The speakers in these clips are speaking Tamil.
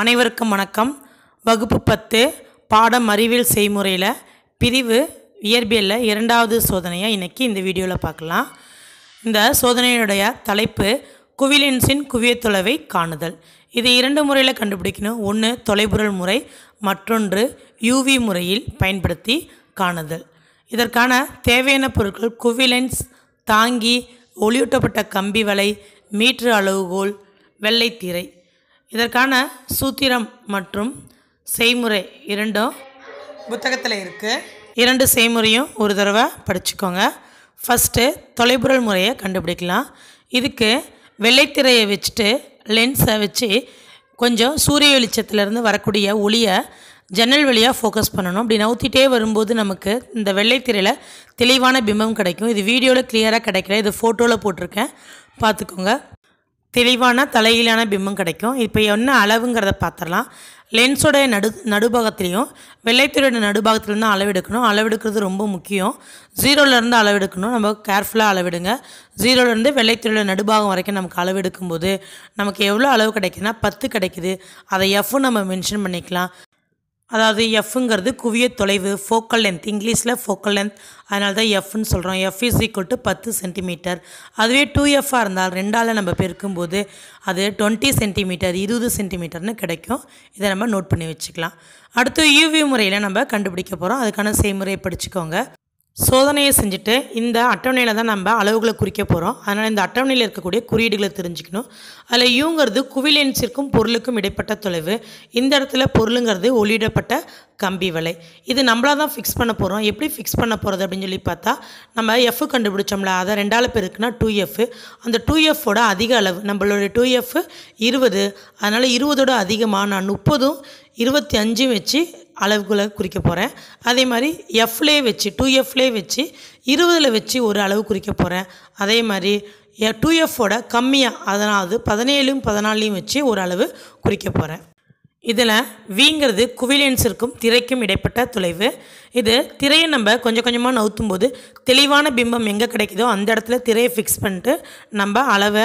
அனைவருக்கும் வணக்கம் வகுப்பு பத்து பாடம் அறிவியல் செய்முறையில் பிரிவு இயற்பியலில் இரண்டாவது சோதனையாக இன்றைக்கி இந்த வீடியோவில் பார்க்கலாம் இந்த சோதனையினுடைய தலைப்பு குவிலென்ஸின் தொலைவை காணுதல் இது இரண்டு முறையில் கண்டுபிடிக்கணும் ஒன்று தொலைபுரல் முறை மற்றொன்று யூவி முறையில் பயன்படுத்தி காணுதல் இதற்கான தேவையான பொருட்கள் குவிலென்ஸ் தாங்கி ஒளியூட்டப்பட்ட கம்பி வலை மீட்டர் அளவுகோல் வெள்ளைத்திரை இதற்கான சூத்திரம் மற்றும் செய்முறை இரண்டும் புத்தகத்தில் இருக்குது இரண்டு செய்முறையும் ஒரு தடவை படிச்சுக்கோங்க ஃபஸ்ட்டு தொலைபுரல் முறையை கண்டுபிடிக்கலாம் இதுக்கு வெள்ளைத்திரையை வச்சுட்டு லென்ஸை வச்சு கொஞ்சம் சூரிய வெளிச்சத்துலேருந்து வரக்கூடிய ஒளியை ஜன்னல் வழியாக ஃபோக்கஸ் பண்ணணும் அப்படி நவுத்திட்டே வரும்போது நமக்கு இந்த வெள்ளைத்திரையில் தெளிவான பிம்பம் கிடைக்கும் இது வீடியோவில் கிளியராக கிடைக்கல இது ஃபோட்டோவில் போட்டிருக்கேன் பார்த்துக்கோங்க தெளிவான தலையிலான பிம்பம் கிடைக்கும் இப்போ என்ன அளவுங்கிறத பார்த்துடலாம் லென்ஸோடைய நடு நடுபாகத்துலேயும் வெள்ளைத்துறையோட நடுபாகத்துலேருந்து அளவெடுக்கணும் அளவெடுக்கிறது ரொம்ப முக்கியம் ஜீரோலேருந்து அளவெடுக்கணும் நம்ம கேர்ஃபுல்லாக அளவிடுங்க ஜீரோலேருந்து வெள்ளைத்துறையோட நடுபாகம் வரைக்கும் நமக்கு அளவெடுக்கும்போது நமக்கு எவ்வளோ அளவு கிடைக்குதுன்னா பத்து கிடைக்குது அதை எஃப்னு நம்ம மென்ஷன் பண்ணிக்கலாம் அதாவது எஃப்ங்கிறது குவிய தொலைவு ஃபோக்கல் லென்த் இங்கிலீஷில் ஃபோக்கல் லென்த் அதனால தான் எஃப்னு சொல்கிறோம் எஃப் இஸ் ஈக்குவல் டு பத்து சென்டிமீட்டர் அதுவே டூ எஃப்பாக இருந்தால் ரெண்டால் நம்ம பெருக்கும்போது அது டுவெண்ட்டி சென்டிமீட்டர் இருபது சென்டிமீட்டர்னு கிடைக்கும் இதை நம்ம நோட் பண்ணி வச்சுக்கலாம் அடுத்து யூவி முறையில் நம்ம கண்டுபிடிக்க போகிறோம் அதுக்கான செய்முறையை படிச்சுக்கோங்க சோதனையை செஞ்சுட்டு இந்த அட்டவணையில் தான் நம்ம அளவுகளை குறிக்க போகிறோம் அதனால் இந்த அட்டவணையில் இருக்கக்கூடிய குறியீடுகளை தெரிஞ்சுக்கணும் அதில் யூங்கிறது குவிலென்ஸிற்கும் பொருளுக்கும் இடைப்பட்ட தொலைவு இந்த இடத்துல பொருளுங்கிறது ஒளியிடப்பட்ட கம்பி வலை இது நம்மளாக தான் ஃபிக்ஸ் பண்ண போகிறோம் எப்படி ஃபிக்ஸ் பண்ண போகிறது அப்படின்னு சொல்லி பார்த்தா நம்ம எஃப் கண்டுபிடிச்சோம்ல அதை ரெண்டால் பேருக்குன்னா டூ எஃப் அந்த டூ எஃப்போட அதிக அளவு நம்மளோட டூ எஃப் இருபது அதனால் இருபதோட அதிகமாக நான் முப்பதும் இருபத்தி அஞ்சும் வச்சு அளவுகளை குறிக்க போகிறேன் அதே மாதிரி எஃப்லேயே வச்சு டூ எஃப்லேயே வச்சு இருபதில் வச்சு ஒரு அளவு குறிக்க போகிறேன் அதே மாதிரி டூ எஃபோட கம்மியாக அதனால் அது பதினேழும் பதினாலையும் வச்சு ஒரு அளவு குறிக்க போகிறேன் இதில் வீங்கிறது குவிலியன்ஸிற்கும் திரைக்கும் இடைப்பட்ட தொலைவு இது திரையை நம்ம கொஞ்சம் கொஞ்சமாக நவுத்தும் போது தெளிவான பிம்பம் எங்கே கிடைக்குதோ அந்த இடத்துல திரையை ஃபிக்ஸ் பண்ணிட்டு நம்ம அளவை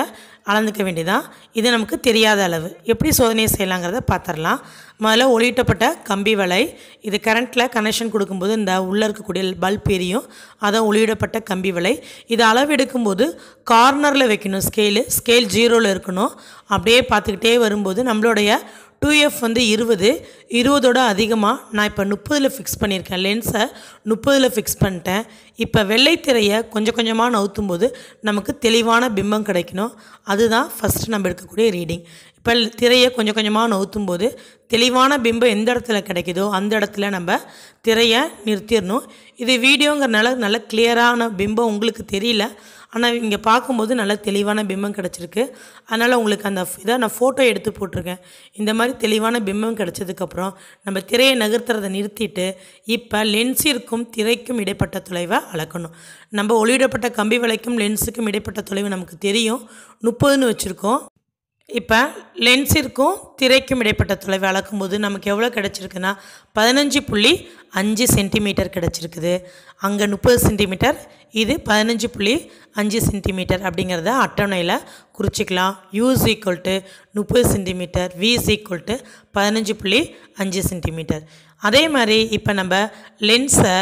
அளந்துக்க வேண்டியதான் இது நமக்கு தெரியாத அளவு எப்படி சோதனை செய்யலாங்கிறத பார்த்துடலாம் முதல்ல ஒளியிட்டப்பட்ட கம்பி வலை இது கரண்ட்டில் கனெக்ஷன் கொடுக்கும்போது இந்த உள்ளே இருக்கக்கூடிய பல்ப் எரியும் அதான் ஒளியிடப்பட்ட கம்பி வலை இது அளவு எடுக்கும்போது கார்னரில் வைக்கணும் ஸ்கேலு ஸ்கேல் ஜீரோவில் இருக்கணும் அப்படியே பார்த்துக்கிட்டே வரும்போது நம்மளுடைய டூ எஃப் வந்து இருபது இருபதோட அதிகமாக நான் இப்போ முப்பதில் ஃபிக்ஸ் பண்ணியிருக்கேன் லென்ஸை முப்பதில் ஃபிக்ஸ் பண்ணிட்டேன் இப்போ வெள்ளைத்திரையை கொஞ்சம் கொஞ்சமாக நவுத்தும் போது நமக்கு தெளிவான பிம்பம் கிடைக்கணும் அதுதான் ஃபஸ்ட்டு நம்ம எடுக்கக்கூடிய ரீடிங் இப்போ திரையை கொஞ்சம் கொஞ்சமாக நவுத்தும் போது தெளிவான பிம்பம் எந்த இடத்துல கிடைக்குதோ அந்த இடத்துல நம்ம திரையை நிறுத்திடணும் இது வீடியோங்கிறனால நல்ல கிளியரான பிம்பம் உங்களுக்கு தெரியல ஆனால் இங்கே பார்க்கும்போது நல்ல தெளிவான பிம்பம் கிடச்சிருக்கு அதனால் உங்களுக்கு அந்த இதை நான் ஃபோட்டோ எடுத்து போட்டிருக்கேன் இந்த மாதிரி தெளிவான பிம்பம் கிடச்சதுக்கப்புறம் நம்ம திரையை நகர்த்துறதை நிறுத்திட்டு இப்போ லென்ஸிற்கும் திரைக்கும் இடைப்பட்ட தொலைவை அளக்கணும் நம்ம ஒளியிடப்பட்ட கம்பி வளைக்கும் லென்ஸுக்கும் இடைப்பட்ட தொலைவு நமக்கு தெரியும் முப்பதுன்னு வச்சுருக்கோம் இப்போ லென்ஸிற்கும் திரைக்கும் இடைப்பட்ட தொலைவை அளக்கும்போது நமக்கு எவ்வளோ கிடச்சிருக்குன்னா பதினஞ்சு புள்ளி அஞ்சு சென்டிமீட்டர் கிடச்சிருக்குது அங்கே முப்பது சென்டிமீட்டர் இது பதினஞ்சு புள்ளி அஞ்சு சென்டிமீட்டர் அப்படிங்கிறத அட்டவணையில் குறிச்சிக்கலாம் யூஸ் ஈக்குவல் டு முப்பது சென்டிமீட்டர் விஸ் ஈக்குவல் டு பதினஞ்சு புள்ளி அஞ்சு சென்டிமீட்டர் அதே மாதிரி இப்போ நம்ம லென்ஸை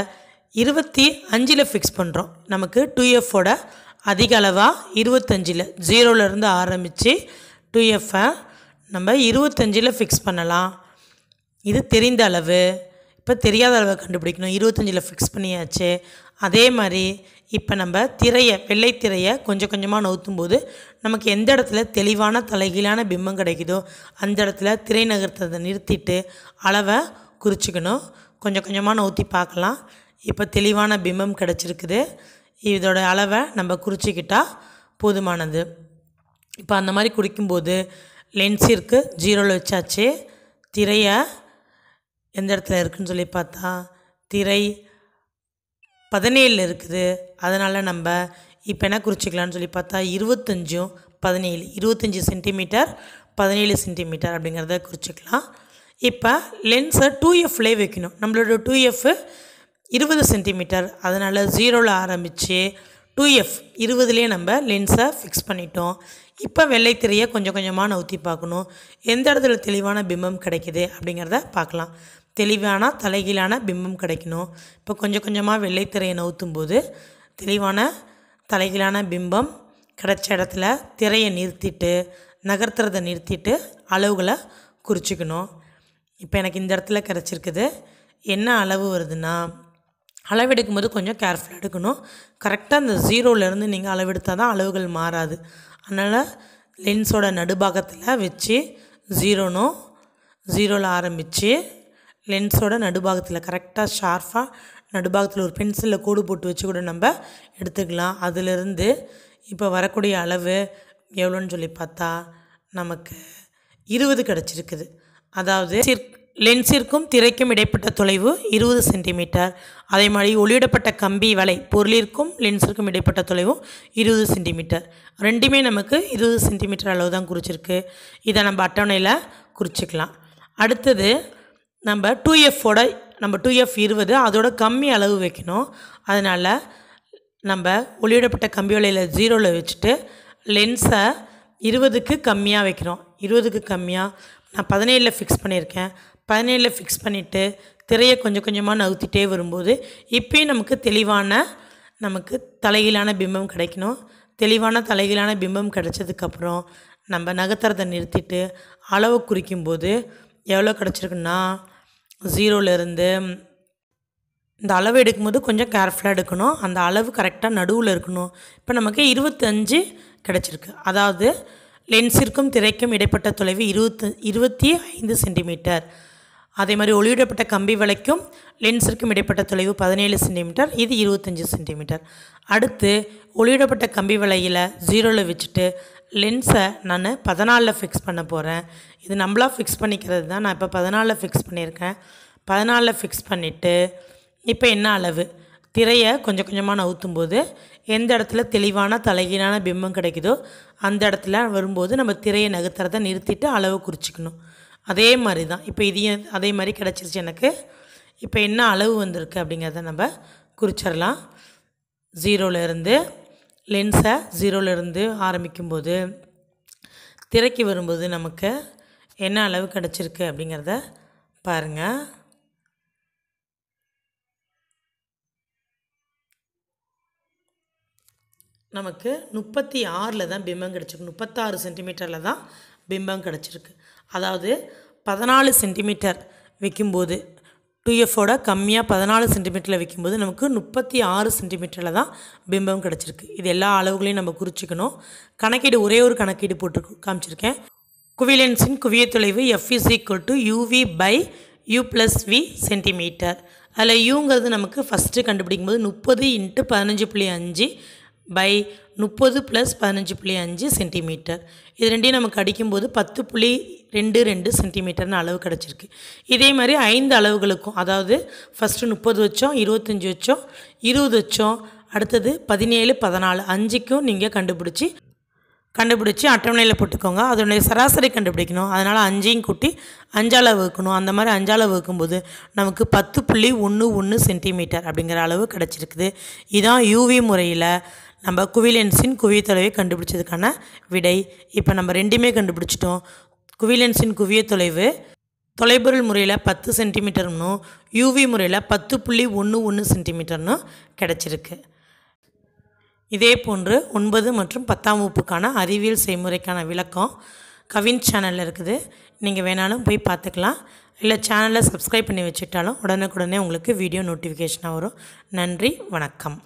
இருபத்தி அஞ்சில் ஃபிக்ஸ் பண்ணுறோம் நமக்கு டூ எஃபோட அதிக அளவாக இருபத்தஞ்சில் ஜீரோலேருந்து ஆரம்பித்து டூ நம்ம இருபத்தஞ்சில் ஃபிக்ஸ் பண்ணலாம் இது தெரிந்த அளவு இப்போ தெரியாத அளவை கண்டுபிடிக்கணும் இருபத்தஞ்சில் ஃபிக்ஸ் பண்ணியாச்சு அதே மாதிரி இப்போ நம்ம திரையை வெள்ளை திரையை கொஞ்சம் கொஞ்சமாக நவுத்தும் போது நமக்கு எந்த இடத்துல தெளிவான தலைகீழான பிம்பம் கிடைக்குதோ அந்த இடத்துல திரை நகர்த்ததை நிறுத்திட்டு அளவை குறிச்சிக்கணும் கொஞ்சம் கொஞ்சமாக நவுத்தி பார்க்கலாம் இப்போ தெளிவான பிம்பம் கிடச்சிருக்குது இதோட அளவை நம்ம குறிச்சிக்கிட்டால் போதுமானது இப்போ அந்த மாதிரி குறிக்கும்போது லென்ஸிற்கு ஜீரோவில் வச்சாச்சு திரையை எந்த இடத்துல இருக்குதுன்னு சொல்லி பார்த்தா திரை பதினேழில் இருக்குது அதனால் நம்ம இப்போ என்ன குறிச்சிக்கலான்னு சொல்லி பார்த்தா இருபத்தஞ்சும் பதினேழு இருபத்தஞ்சி சென்டிமீட்டர் பதினேழு சென்டிமீட்டர் அப்படிங்கிறத குறிச்சிக்கலாம் இப்போ லென்ஸை டூ எஃப்லேயே வைக்கணும் நம்மளோட டூ எஃப் இருபது சென்டிமீட்டர் அதனால் ஜீரோவில் ஆரம்பித்து டூ எஃப் இருபதுலேயே நம்ம லென்ஸை ஃபிக்ஸ் பண்ணிட்டோம் இப்போ வெள்ளைத்திரையை கொஞ்சம் கொஞ்சமாக நவுத்தி பார்க்கணும் எந்த இடத்துல தெளிவான பிம்பம் கிடைக்கிது அப்படிங்கிறத பார்க்கலாம் தெளிவான தலைகீழான பிம்பம் கிடைக்கணும் இப்போ கொஞ்சம் கொஞ்சமாக வெள்ளைத்திரையை நவுத்தும் போது தெளிவான தலைகீழான பிம்பம் கிடைச்ச இடத்துல திரையை நிறுத்திட்டு நகர்த்துறதை நிறுத்திட்டு அளவுகளை குறிச்சிக்கணும் இப்போ எனக்கு இந்த இடத்துல கிடச்சிருக்குது என்ன அளவு வருதுன்னா அளவெடுக்கும்போது கொஞ்சம் கேர்ஃபுல்லாக எடுக்கணும் கரெக்டாக அந்த ஜீரோலேருந்து நீங்கள் அளவெடுத்தால் தான் அளவுகள் மாறாது அதனால் லென்ஸோட நடுபாகத்தில் வச்சு ஜீரோனும் ஜீரோவில் ஆரம்பித்து லென்ஸோட நடுபாகத்தில் கரெக்டாக ஷார்ப்பாக நடுபாகத்தில் ஒரு பென்சிலில் கூடு போட்டு வச்சு கூட நம்ம எடுத்துக்கலாம் அதிலிருந்து இப்போ வரக்கூடிய அளவு எவ்வளோன்னு சொல்லி பார்த்தா நமக்கு இருபது கிடச்சிருக்குது அதாவது சிற் லென்ஸிற்கும் திரைக்கும் இடைப்பட்ட தொலைவு இருபது சென்டிமீட்டர் அதே மாதிரி ஒளியிடப்பட்ட கம்பி வலை பொருளிற்கும் லென்ஸிற்கும் இடைப்பட்ட தொலைவும் இருபது சென்டிமீட்டர் ரெண்டுமே நமக்கு இருபது சென்டிமீட்டர் அளவு தான் குறிச்சிருக்கு இதை நம்ம அட்டவணையில் குறிச்சிக்கலாம் அடுத்தது நம்ம டூ எஃபோட நம்ம டூ எஃப் இருபது அதோட கம்மி அளவு வைக்கணும் அதனால் நம்ம ஒளியிடப்பட்ட கம்பி வலையில் ஜீரோவில் வச்சுட்டு லென்ஸை இருபதுக்கு கம்மியாக வைக்கிறோம் இருபதுக்கு கம்மியாக நான் பதினேழில் ஃபிக்ஸ் பண்ணியிருக்கேன் பதினேழில் ஃபிக்ஸ் பண்ணிவிட்டு திரையை கொஞ்சம் கொஞ்சமாக நகர்த்திட்டே வரும்போது இப்போயும் நமக்கு தெளிவான நமக்கு தலைகீழான பிம்பம் கிடைக்கணும் தெளிவான தலைகீழான பிம்பம் கிடைச்சதுக்கப்புறம் நம்ம நகர்த்துறதை நிறுத்திட்டு அளவு குறிக்கும்போது எவ்வளோ கிடச்சிருக்குன்னா ஜீரோலேருந்து இந்த அளவு எடுக்கும்போது கொஞ்சம் கேர்ஃபுல்லாக எடுக்கணும் அந்த அளவு கரெக்டாக நடுவில் இருக்கணும் இப்போ நமக்கு இருபத்தஞ்சு கிடச்சிருக்கு அதாவது லென்ஸிற்கும் திரைக்கும் இடைப்பட்ட தொலைவு இருபத்து இருபத்தி ஐந்து சென்டிமீட்டர் அதே மாதிரி ஒளியிடப்பட்ட கம்பி வளைக்கும் லென்ஸிற்கும் இடைப்பட்ட தொலைவு பதினேழு சென்டிமீட்டர் இது இருபத்தஞ்சி சென்டிமீட்டர் அடுத்து ஒளியிடப்பட்ட கம்பி வளையில் ஜீரோவில் வச்சுட்டு லென்ஸை நான் பதினாலில் ஃபிக்ஸ் பண்ண போகிறேன் இது நம்மளாக ஃபிக்ஸ் பண்ணிக்கிறது தான் நான் இப்போ பதினாலில் ஃபிக்ஸ் பண்ணியிருக்கேன் பதினாலில் ஃபிக்ஸ் பண்ணிவிட்டு இப்போ என்ன அளவு திரையை கொஞ்சம் கொஞ்சமாக நவுத்தும் போது எந்த இடத்துல தெளிவான தலைகீழான பிம்பம் கிடைக்குதோ அந்த இடத்துல வரும்போது நம்ம திரையை நகர்த்துறதை நிறுத்திட்டு அளவு குறிச்சிக்கணும் அதே மாதிரி தான் இப்போ இதையும் அதே மாதிரி கிடச்சிருச்சு எனக்கு இப்போ என்ன அளவு வந்திருக்கு அப்படிங்கிறத நம்ம குறிச்சிடலாம் ஜீரோலேருந்து லென்ஸை ஜீரோவிலேருந்து ஆரம்பிக்கும்போது திரைக்கு வரும்போது நமக்கு என்ன அளவு கிடச்சிருக்கு அப்படிங்கிறத பாருங்கள் நமக்கு முப்பத்தி ஆறில் தான் பிம்பம் கிடச்சிருக்கு முப்பத்தாறு சென்டிமீட்டரில் தான் பிம்பம் கிடச்சிருக்கு அதாவது பதினாலு சென்டிமீட்டர் வைக்கும்போது டூ எஃபோட கம்மியாக பதினாலு சென்டிமீட்டரில் வைக்கும்போது நமக்கு முப்பத்தி ஆறு சென்டிமீட்டரில் தான் பிம்பம் கிடச்சிருக்கு இது எல்லா அளவுகளையும் நம்ம குறிச்சிக்கணும் கணக்கீடு ஒரே ஒரு கணக்கீடு போட்டு காமிச்சிருக்கேன் குவிலென்ஸின் குவிய தொலைவு F is equal to UV by U plus V centimetre அதில் யூங்கிறது நமக்கு ஃபஸ்ட்டு கண்டுபிடிக்கும் போது முப்பது இன்ட்டு பதினஞ்சு புள்ளி அஞ்சு பை முப்பது ப்ளஸ் பதினஞ்சு புள்ளி அஞ்சு சென்டிமீட்டர் இது ரெண்டையும் நமக்கு அடிக்கும்போது பத்து புள்ளி ரெண்டு ரெண்டு சென்டிமீட்டர்னு அளவு கிடச்சிருக்கு இதே மாதிரி ஐந்து அளவுகளுக்கும் அதாவது ஃபஸ்ட்டு முப்பது வச்சோம் இருபத்தஞ்சி வச்சோம் இருபது வச்சோம் அடுத்தது பதினேழு பதினாலு அஞ்சுக்கும் நீங்கள் கண்டுபிடிச்சி கண்டுபிடிச்சி அட்டவணையில் போட்டுக்கோங்க அதனுடைய சராசரி கண்டுபிடிக்கணும் அதனால் அஞ்சையும் கூட்டி அஞ்சாளவு வைக்கணும் அந்த மாதிரி அஞ்சாளவு வைக்கும்போது நமக்கு பத்து புள்ளி ஒன்று ஒன்று சென்டிமீட்டர் அப்படிங்கிற அளவு கிடச்சிருக்குது இதான் யூவி முறையில் நம்ம குவிலென்ஸின் குவித்தளவை கண்டுபிடிச்சதுக்கான விடை இப்போ நம்ம ரெண்டுமே கண்டுபிடிச்சிட்டோம் குவிலென்ஸின் குவிய தொலைவு தொலைபொருள் முறையில் பத்து சென்டிமீட்டர்னும் யூவி முறையில் பத்து புள்ளி ஒன்று ஒன்று சென்டிமீட்டர்னு கிடச்சிருக்கு இதே போன்று ஒன்பது மற்றும் பத்தாம் வகுப்புக்கான அறிவியல் செய்முறைக்கான விளக்கம் கவின் சேனலில் இருக்குது நீங்கள் வேணாலும் போய் பார்த்துக்கலாம் இல்லை சேனலில் சப்ஸ்கிரைப் பண்ணி வச்சுட்டாலும் உடனுக்குடனே உங்களுக்கு வீடியோ நோட்டிஃபிகேஷனாக வரும் நன்றி வணக்கம்